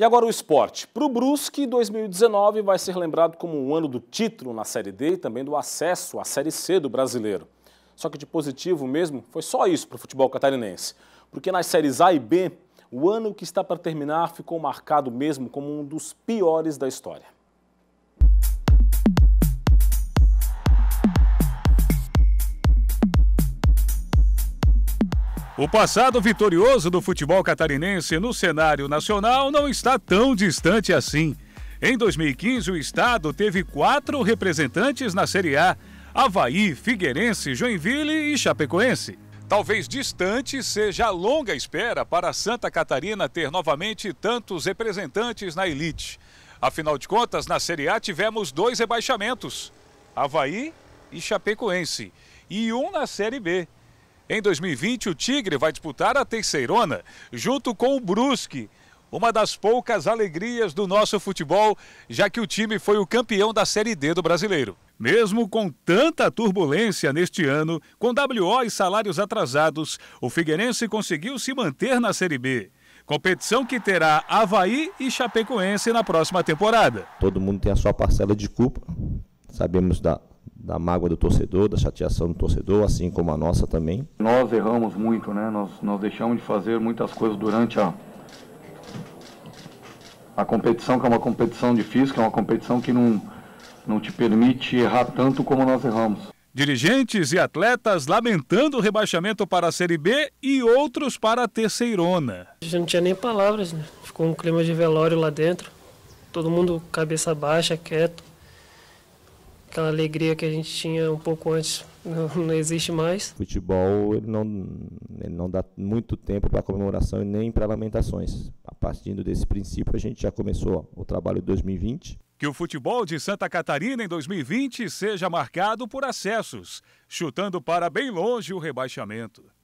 E agora o esporte. Para o Brusque, 2019 vai ser lembrado como o um ano do título na Série D e também do acesso à Série C do brasileiro. Só que de positivo mesmo, foi só isso para o futebol catarinense. Porque nas séries A e B, o ano que está para terminar ficou marcado mesmo como um dos piores da história. O passado vitorioso do futebol catarinense no cenário nacional não está tão distante assim. Em 2015, o estado teve quatro representantes na Série A: Havaí, Figueirense, Joinville e Chapecoense. Talvez distante seja a longa espera para Santa Catarina ter novamente tantos representantes na elite. Afinal de contas, na Série A tivemos dois rebaixamentos: Havaí e Chapecoense, e um na Série B, em 2020, o Tigre vai disputar a terceirona, junto com o Brusque. Uma das poucas alegrias do nosso futebol, já que o time foi o campeão da Série D do brasileiro. Mesmo com tanta turbulência neste ano, com WO e salários atrasados, o Figueirense conseguiu se manter na Série B. Competição que terá Havaí e Chapecoense na próxima temporada. Todo mundo tem a sua parcela de culpa. Sabemos da, da mágoa do torcedor, da chateação do torcedor, assim como a nossa também. Nós erramos muito, né? Nós, nós deixamos de fazer muitas coisas durante a, a competição, que é uma competição difícil, que é uma competição que não, não te permite errar tanto como nós erramos. Dirigentes e atletas lamentando o rebaixamento para a Série B e outros para a terceirona. A gente não tinha nem palavras, né? ficou um clima de velório lá dentro, todo mundo cabeça baixa, quieto aquela alegria que a gente tinha um pouco antes não, não existe mais. Futebol ele não, ele não dá muito tempo para comemoração e nem para lamentações. A partir desse princípio, a gente já começou o trabalho de 2020. Que o futebol de Santa Catarina em 2020 seja marcado por acessos, chutando para bem longe o rebaixamento.